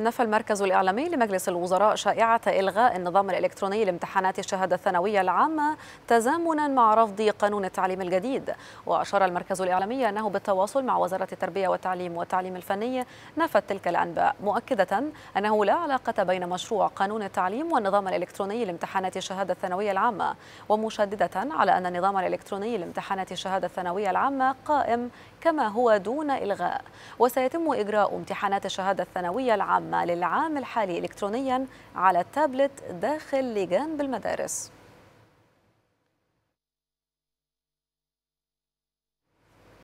نفى المركز الإعلامي لمجلس الوزراء شائعة إلغاء النظام الإلكتروني لامتحانات الشهادة الثانوية العامة تزامنا مع رفض قانون التعليم الجديد وأشار المركز الإعلامي أنه بالتواصل مع وزارة التربية والتعليم والتعليم الفني نفت تلك الأنباء مؤكدة أنه لا علاقة بين مشروع قانون التعليم والنظام الإلكتروني لامتحانات الشهادة الثانوية العامة ومشددة على أن النظام الإلكتروني لامتحانات الشهادة الثانوية العامة قائم كما هو دون إلغاء وسيتم إجراء امتحانات الشهادة الثانوية العامة العامة للعام الحالي إلكترونيا على التابلت داخل لجان بالمدارس